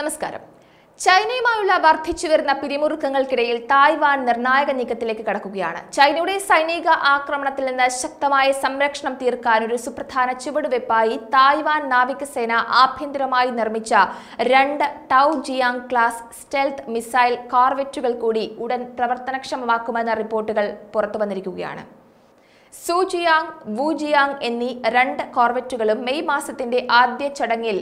നമസ്കാരം ചൈനയുമായുള്ള വർദ്ധിച്ചുവരുന്ന പിരിമുറുക്കങ്ങൾക്കിടയിൽ തായ്വാൻ നിർണായക നീക്കത്തിലേക്ക് കടക്കുകയാണ് ചൈനയുടെ സൈനിക ആക്രമണത്തിൽ നിന്ന് ശക്തമായ സംരക്ഷണം തീർക്കാൻ ഒരു സുപ്രധാന ചുവടുവെപ്പായി തായ്വാൻ നാവികസേന ആഭ്യന്തരമായി നിർമ്മിച്ച രണ്ട് Tuo Jiang class stealth missile കാർവെറ്റുകൾ കൂടി ഉടൻ പ്രവർത്തനക്ഷമമാക്കുമെന്ന റിപ്പോർട്ടുകൾ പുറത്തുവന്നിരിക്കുകയാണ് സൂജിയാങ് വൂജിയാങ് എന്നീ രണ്ട് കോർവറ്റുകളും മെയ് മാസത്തിന്റെ ആദ്യ ചടങ്ങിൽ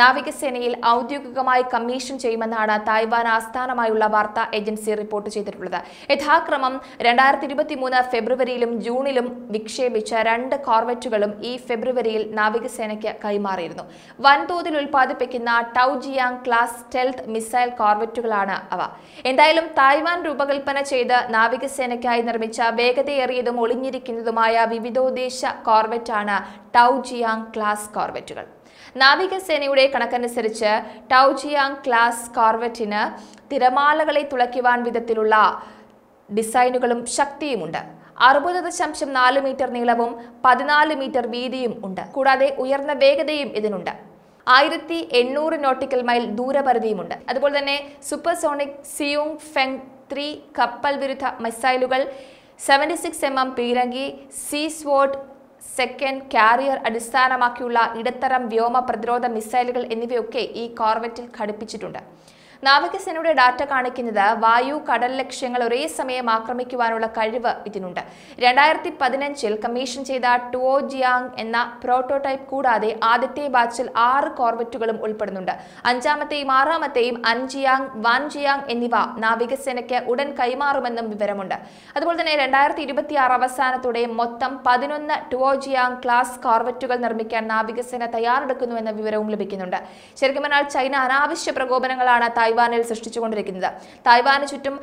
നാവികസേനയിൽ ഔദ്യോഗികമായി കമ്മീഷൻ ചെയ്യുമെന്നാണ് തായ്വാൻ ആസ്ഥാനമായുള്ള വാർത്താ ഏജൻസി റിപ്പോർട്ട് ചെയ്തിട്ടുള്ളത് യഥാക്രമം രണ്ടായിരത്തി ഫെബ്രുവരിയിലും ജൂണിലും വിക്ഷേപിച്ച രണ്ട് കോർവറ്റുകളും ഈ ഫെബ്രുവരിയിൽ നാവികസേനയ്ക്ക് കൈമാറിയിരുന്നു വൻതോതിൽ ഉൽപ്പാദിപ്പിക്കുന്ന ടൗജിയാങ് ക്ലാസ് ടെൽത്ത് മിസൈൽ കോർവറ്റുകളാണ് അവ എന്തായാലും തായ്വാൻ രൂപകൽപ്പന ചെയ്ത് നാവികസേനയ്ക്കായി നിർമ്മിച്ച വേഗതയേറിയതും ഒളിഞ്ഞിരിക്കുന്നതും ഉപയോഗിക്കുന്നതുമായ വിവിധോദ്ദേശ കോർവറ്റാണ് ടൗ ക്ലാസ് കോർവറ്റുകൾ നാവികസേനയുടെ കണക്കനുസരിച്ച് ടൗ ക്ലാസ് കോർവറ്റിന് തിരമാലകളെ തുളയ്ക്കുവാൻ വിധത്തിലുള്ള ഡിസൈനുകളും ശക്തിയുമുണ്ട് അറുപത് ദശാംശം നാല് മീറ്റർ നീളവും പതിനാല് മീറ്റർ വീതിയും ഉണ്ട് കൂടാതെ ഉയർന്ന വേഗതയും ഇതിനുണ്ട് ആയിരത്തി എണ്ണൂറ് നോട്ടിക്കൽ മൈൽ ദൂരപരിധിയുമുണ്ട് അതുപോലെ തന്നെ സൂപ്പർസോണിക് സിയോങ് ഫെങ് ത്രീ കപ്പൽ വിരുദ്ധ മിസൈലുകൾ സെവൻറ്റി സിക്സ് എം എം പീരങ്കി സീസ്വോർഡ് സെക്കൻഡ് കാരിയർ അടിസ്ഥാനമാക്കിയുള്ള ഇടത്തരം വ്യോമ പ്രതിരോധ മിസൈലുകൾ എന്നിവയൊക്കെ ഈ കോർവെറ്റിൽ ഘടിപ്പിച്ചിട്ടുണ്ട് നാവികസേനയുടെ ഡാറ്റ കാണിക്കുന്നത് വായു കടൽ ലക്ഷ്യങ്ങൾ ഒരേ സമയം ആക്രമിക്കുവാനുള്ള കഴിവ് ഇതിനുണ്ട് രണ്ടായിരത്തി പതിനഞ്ചിൽ കമ്മീഷൻ ചെയ്ത ടുവോ ജിയാങ് എന്ന പ്രോട്ടോടൈപ്പ് കൂടാതെ ആദ്യത്തെ ബാച്ചിൽ ആറ് കോർവറ്റുകളും ഉൾപ്പെടുന്നുണ്ട് അഞ്ചാമത്തെയും ആറാമത്തെയും അൻജിയാങ് വാൻജിയാങ് എന്നിവ നാവികസേനയ്ക്ക് ഉടൻ കൈമാറുമെന്നും വിവരമുണ്ട് അതുപോലെ തന്നെ രണ്ടായിരത്തി ഇരുപത്തി ആറ് അവസാനത്തോടെ മൊത്തം പതിനൊന്ന് ടുവോജിയാങ് ക്ലാസ് കോർവറ്റുകൾ നിർമ്മിക്കാൻ നാവികസേന തയ്യാറെടുക്കുന്നുവെന്ന വിവരവും ലഭിക്കുന്നുണ്ട് ശരിക്കും പറഞ്ഞാൽ ചൈന അനാവശ്യ പ്രകോപനങ്ങളാണ് തായ്വാനിൽ സൃഷ്ടിച്ചുകൊണ്ടിരിക്കുന്നത് തായ്വാന് ചുറ്റും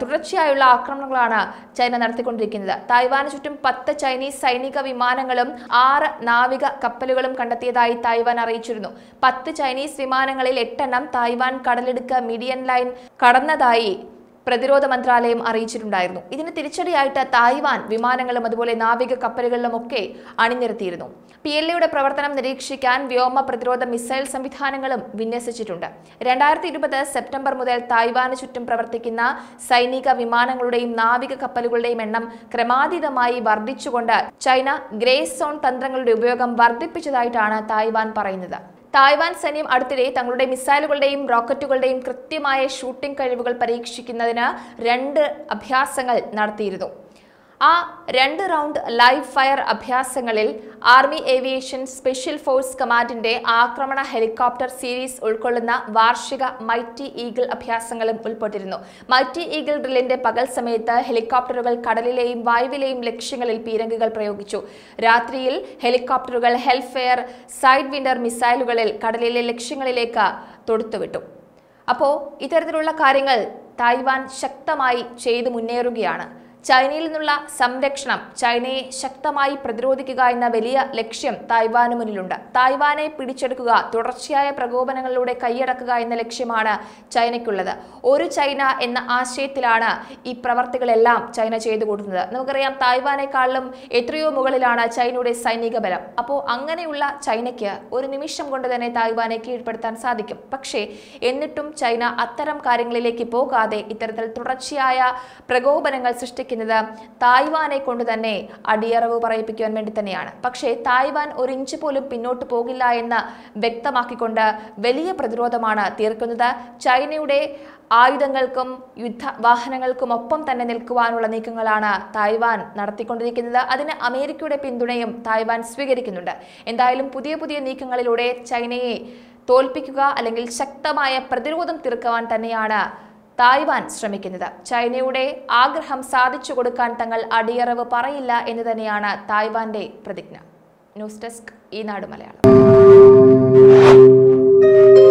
തുടർച്ചയായുള്ള ആക്രമണങ്ങളാണ് ചൈന നടത്തിക്കൊണ്ടിരിക്കുന്നത് തായ്വാന് ചുറ്റും പത്ത് ചൈനീസ് സൈനിക വിമാനങ്ങളും ആറ് നാവിക കപ്പലുകളും കണ്ടെത്തിയതായി തായ്വാൻ അറിയിച്ചിരുന്നു പത്ത് ചൈനീസ് വിമാനങ്ങളിൽ എട്ടെണ്ണം തായ്വാൻ കടലെടുക്ക മീഡിയൻ ലൈൻ കടന്നതായി പ്രതിരോധ മന്ത്രാലയം അറിയിച്ചിട്ടുണ്ടായിരുന്നു ഇതിന് തിരിച്ചടിയായിട്ട് തായ്വാൻ വിമാനങ്ങളും അതുപോലെ നാവിക കപ്പലുകളിലുമൊക്കെ അണിനിരത്തിയിരുന്നു പി എൽ എയുടെ പ്രവർത്തനം നിരീക്ഷിക്കാൻ വ്യോമ പ്രതിരോധ മിസൈൽ സംവിധാനങ്ങളും വിന്യസിച്ചിട്ടുണ്ട് രണ്ടായിരത്തി ഇരുപത് സെപ്റ്റംബർ മുതൽ തായ്വാന് ചുറ്റും പ്രവർത്തിക്കുന്ന സൈനിക വിമാനങ്ങളുടെയും നാവിക കപ്പലുകളുടെയും എണ്ണം ക്രമാതീതമായി വർദ്ധിച്ചുകൊണ്ട് ചൈന ഗ്രേ സോൺ തന്ത്രങ്ങളുടെ ഉപയോഗം വർദ്ധിപ്പിച്ചതായിട്ടാണ് തായ്വാൻ പറയുന്നത് തായ്വാൻ സൈന്യം അടുത്തിടെ തങ്ങളുടെ മിസൈലുകളുടെയും റോക്കറ്റുകളുടെയും കൃത്യമായ ഷൂട്ടിംഗ് കഴിവുകൾ പരീക്ഷിക്കുന്നതിന് രണ്ട് അഭ്യാസങ്ങൾ നടത്തിയിരുന്നു ആ രണ്ട് റൗണ്ട് ലൈവ് ഫയർ അഭ്യാസങ്ങളിൽ ആർമി ഏവിയേഷൻ സ്പെഷ്യൽ ഫോഴ്സ് കമാൻഡിന്റെ ആക്രമണ ഹെലികോപ്റ്റർ സീരീസ് ഉൾക്കൊള്ളുന്ന വാർഷിക മൈറ്റി ഈഗിൾ അഭ്യാസങ്ങളും ഉൾപ്പെട്ടിരുന്നു മൈറ്റി ഈഗിൾ ഡ്രില്ലിന്റെ പകൽ സമയത്ത് ഹെലികോപ്റ്ററുകൾ കടലിലെയും വായുവിലെയും ലക്ഷ്യങ്ങളിൽ പീരങ്കികൾ പ്രയോഗിച്ചു രാത്രിയിൽ ഹെലികോപ്റ്ററുകൾ ഹെൽഫെയർ സൈഡ് വിൻഡർ മിസൈലുകളിൽ കടലിലെ ലക്ഷ്യങ്ങളിലേക്ക് തൊടുത്തുവിട്ടു അപ്പോൾ ഇത്തരത്തിലുള്ള കാര്യങ്ങൾ തായ്വാൻ ശക്തമായി ചെയ്തു മുന്നേറുകയാണ് ചൈനയിൽ നിന്നുള്ള സംരക്ഷണം ചൈനയെ ശക്തമായി പ്രതിരോധിക്കുക എന്ന വലിയ ലക്ഷ്യം തായ്വാന് മുന്നിലുണ്ട് തായ്വാനെ പിടിച്ചെടുക്കുക തുടർച്ചയായ പ്രകോപനങ്ങളിലൂടെ കൈയടക്കുക എന്ന ലക്ഷ്യമാണ് ചൈനയ്ക്കുള്ളത് ഒരു ചൈന എന്ന ആശയത്തിലാണ് ഈ പ്രവർത്തികളെല്ലാം ചൈന ചെയ്തു കൊടുക്കുന്നത് നമുക്കറിയാം തായ്വാനേക്കാളിലും എത്രയോ മുകളിലാണ് ചൈനയുടെ സൈനിക ബലം അപ്പോൾ അങ്ങനെയുള്ള ചൈനയ്ക്ക് ഒരു നിമിഷം കൊണ്ട് തന്നെ തായ്വാനെ കീഴ്പ്പെടുത്താൻ സാധിക്കും പക്ഷേ എന്നിട്ടും ചൈന അത്തരം കാര്യങ്ങളിലേക്ക് പോകാതെ ഇത്തരത്തിൽ തുടർച്ചയായ പ്രകോപനങ്ങൾ സൃഷ്ടിക്കുന്നത് ഉദ്ദേശിക്കുന്നത് തായ്വാനെ കൊണ്ട് തന്നെ അടിയറവ് പറയിപ്പിക്കുവാൻ വേണ്ടി തന്നെയാണ് പക്ഷേ തായ്വാൻ ഒരു ഇഞ്ച് പോലും പിന്നോട്ട് പോകില്ല എന്ന് വ്യക്തമാക്കിക്കൊണ്ട് വലിയ പ്രതിരോധമാണ് തീർക്കുന്നത് ചൈനയുടെ ആയുധങ്ങൾക്കും യുദ്ധ വാഹനങ്ങൾക്കും ഒപ്പം തന്നെ നിൽക്കുവാനുള്ള നീക്കങ്ങളാണ് തായ്വാൻ നടത്തിക്കൊണ്ടിരിക്കുന്നത് അതിന് അമേരിക്കയുടെ പിന്തുണയും തായ്വാൻ സ്വീകരിക്കുന്നുണ്ട് എന്തായാലും പുതിയ പുതിയ നീക്കങ്ങളിലൂടെ ചൈനയെ തോൽപ്പിക്കുക അല്ലെങ്കിൽ ശക്തമായ പ്രതിരോധം തീർക്കുവാൻ തന്നെയാണ് തായ്വാൻ ശ്രമിക്കുന്നത് ചൈനയുടെ ആഗ്രഹം സാധിച്ചു കൊടുക്കാൻ തങ്ങൾ അടിയറവ് പറയില്ല എന്ന് തന്നെയാണ് തായ്വാന്റെ പ്രതിജ്ഞ ന്യൂസ് ഡെസ്ക് ഈനാട് മലയാളം